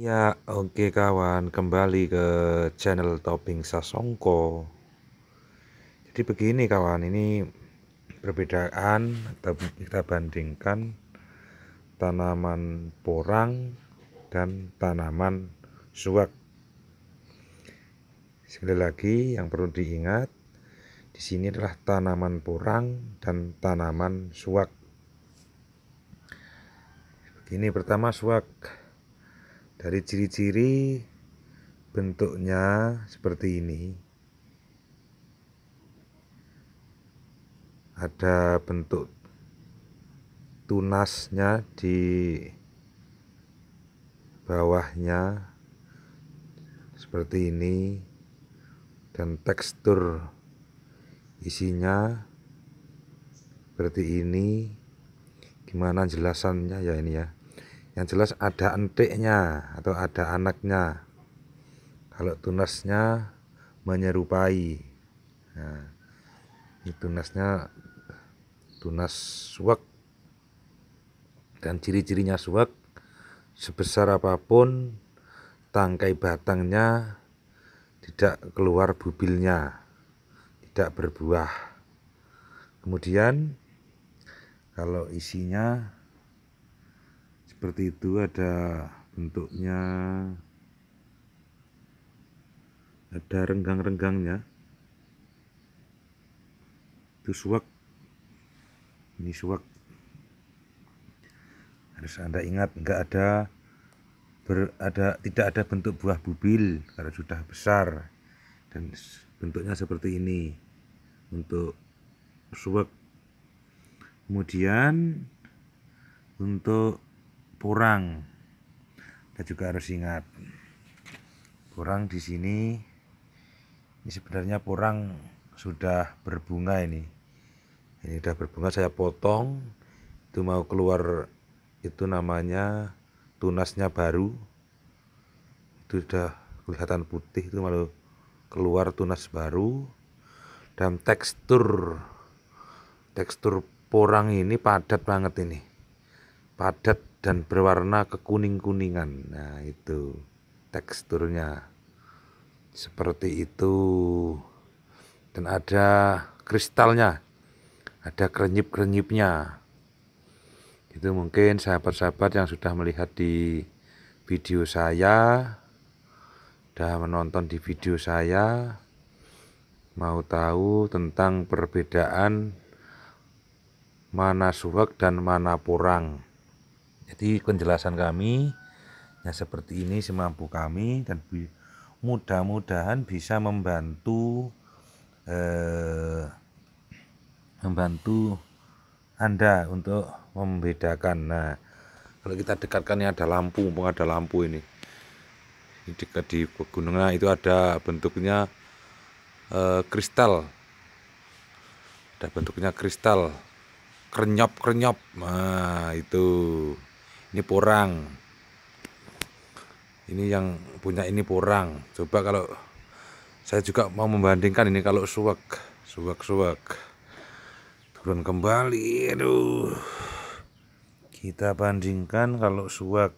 Ya, oke okay, kawan, kembali ke channel topping Sasongko. Jadi begini kawan, ini perbedaan kita bandingkan tanaman porang dan tanaman suak. Sekali lagi yang perlu diingat, di sini adalah tanaman porang dan tanaman suak. Begini pertama suak. Dari ciri-ciri bentuknya seperti ini. Ada bentuk tunasnya di bawahnya seperti ini dan tekstur isinya seperti ini gimana jelasannya ya ini ya yang jelas ada entiknya atau ada anaknya kalau tunasnya menyerupai nah, ini tunasnya tunas suwak dan ciri-cirinya suwak sebesar apapun tangkai batangnya tidak keluar bubilnya tidak berbuah kemudian kalau isinya seperti itu ada bentuknya ada renggang-renggangnya itu suak ini suak harus anda ingat enggak ada ber, ada tidak ada bentuk buah bubil karena sudah besar dan bentuknya seperti ini untuk suak kemudian untuk purang kita juga harus ingat purang di sini ini sebenarnya purang sudah berbunga ini ini sudah berbunga saya potong itu mau keluar itu namanya tunasnya baru itu sudah kelihatan putih itu malu keluar tunas baru dan tekstur tekstur porang ini padat banget ini padat dan berwarna kekuning-kuningan. Nah, itu teksturnya seperti itu. Dan ada kristalnya. Ada krenyip-krenyipnya. Itu mungkin sahabat-sahabat yang sudah melihat di video saya, sudah menonton di video saya, mau tahu tentang perbedaan mana suwak dan mana porang. Jadi penjelasan kami ya seperti ini semampu kami dan mudah-mudahan bisa membantu eh, membantu Anda untuk membedakan. Nah, kalau kita dekatkan ini ada lampu, mumpung ada lampu ini. Ini dekat di pegunungan nah, itu ada bentuknya eh, kristal. Ada bentuknya kristal. Krenyop-krenyop. Nah, itu ini porang ini yang punya ini porang coba kalau saya juga mau membandingkan ini kalau suwak suwak suwak turun kembali aduh kita bandingkan kalau suwak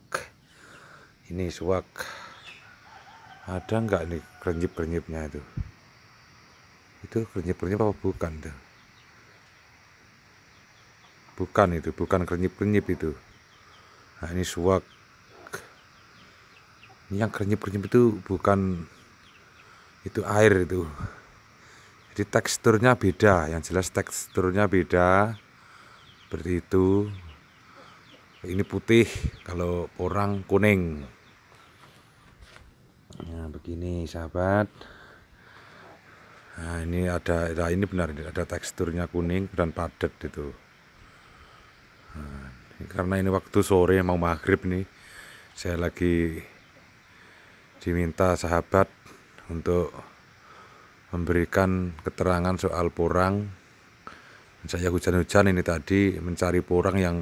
ini suwak ada enggak nih kerenjip-kerenjipnya itu itu kerenjip-kerenjip apa bukan tuh bukan itu bukan kerenjip-kerenjip itu nah ini suwak ini yang krenyep-krenyep itu bukan itu air itu jadi teksturnya beda yang jelas teksturnya beda seperti itu ini putih kalau orang kuning nah begini sahabat nah ini ada nah ini benar ada teksturnya kuning dan padat itu nah, karena ini waktu sore mau maghrib nih saya lagi diminta sahabat untuk memberikan keterangan soal porang saya hujan-hujan ini tadi mencari porang yang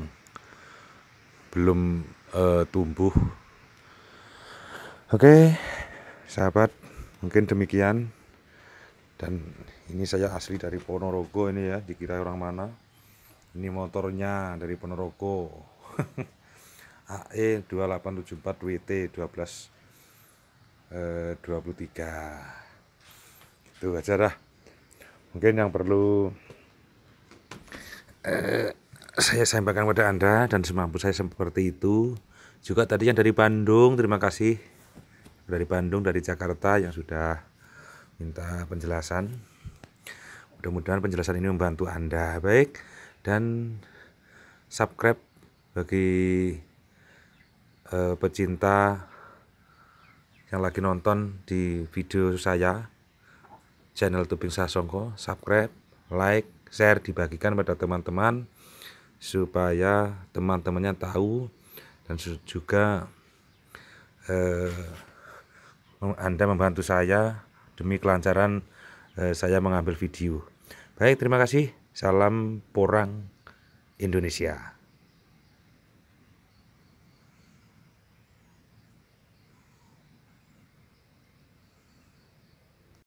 belum uh, tumbuh oke sahabat mungkin demikian dan ini saya asli dari Ponorogo ini ya dikira orang mana ini motornya dari Ponorogo AE 2874 WT 12 eh, 23 itu aja dah mungkin yang perlu eh, saya sampaikan kepada anda dan semampu saya seperti itu juga tadi yang dari Bandung terima kasih dari Bandung dari Jakarta yang sudah minta penjelasan mudah-mudahan penjelasan ini membantu anda baik dan subscribe bagi uh, pecinta yang lagi nonton di video saya channel Tubing Sasongko subscribe like share dibagikan pada teman-teman supaya teman-temannya tahu dan juga eh, Anda membantu saya demi kelancaran eh, saya mengambil video baik terima kasih Salam porang Indonesia.